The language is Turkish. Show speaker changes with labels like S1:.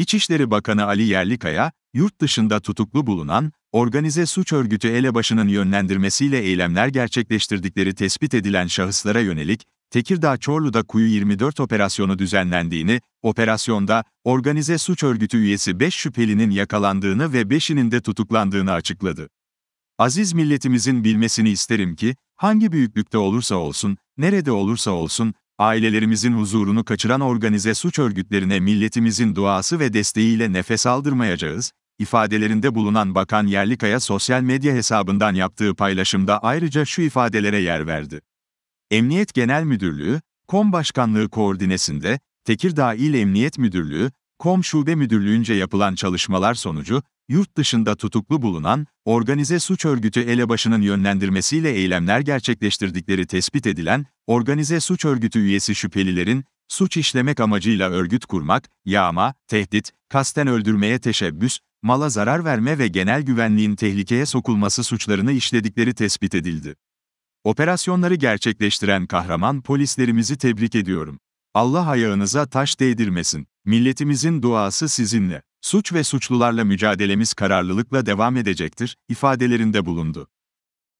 S1: İçişleri Bakanı Ali Yerlikaya, yurt dışında tutuklu bulunan, organize suç örgütü elebaşının yönlendirmesiyle eylemler gerçekleştirdikleri tespit edilen şahıslara yönelik, Tekirdağ-Çorlu'da Kuyu 24 operasyonu düzenlendiğini, operasyonda organize suç örgütü üyesi 5 şüphelinin yakalandığını ve 5'inin de tutuklandığını açıkladı. Aziz milletimizin bilmesini isterim ki, hangi büyüklükte olursa olsun, nerede olursa olsun, ailelerimizin huzurunu kaçıran organize suç örgütlerine milletimizin duası ve desteğiyle nefes aldırmayacağız, ifadelerinde bulunan Bakan Yerlikaya sosyal medya hesabından yaptığı paylaşımda ayrıca şu ifadelere yer verdi. Emniyet Genel Müdürlüğü, KOM Başkanlığı koordinesinde, Tekirdağ İl Emniyet Müdürlüğü, KOM Şube Müdürlüğü'nce yapılan çalışmalar sonucu, yurt dışında tutuklu bulunan, organize suç örgütü elebaşının yönlendirmesiyle eylemler gerçekleştirdikleri tespit edilen, organize suç örgütü üyesi şüphelilerin, suç işlemek amacıyla örgüt kurmak, yağma, tehdit, kasten öldürmeye teşebbüs, mala zarar verme ve genel güvenliğin tehlikeye sokulması suçlarını işledikleri tespit edildi. Operasyonları gerçekleştiren kahraman polislerimizi tebrik ediyorum. Allah ayağınıza taş değdirmesin. Milletimizin duası sizinle suç ve suçlularla mücadelemiz kararlılıkla devam edecektir, ifadelerinde bulundu.